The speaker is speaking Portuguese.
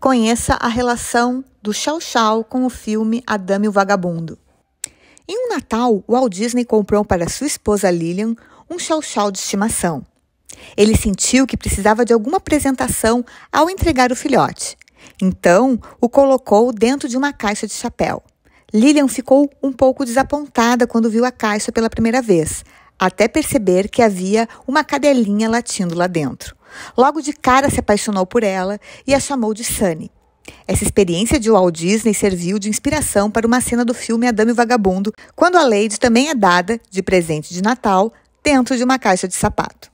conheça a relação do Chow Chow com o filme Adame e o Vagabundo. Em um Natal, Walt Disney comprou para sua esposa Lillian um Chow Chow de estimação. Ele sentiu que precisava de alguma apresentação ao entregar o filhote. Então, o colocou dentro de uma caixa de chapéu. Lillian ficou um pouco desapontada quando viu a caixa pela primeira vez, até perceber que havia uma cadelinha latindo lá dentro. Logo de cara se apaixonou por ela e a chamou de Sunny. Essa experiência de Walt Disney serviu de inspiração para uma cena do filme A Dama e o Vagabundo, quando a Lady também é dada, de presente de Natal, dentro de uma caixa de sapato.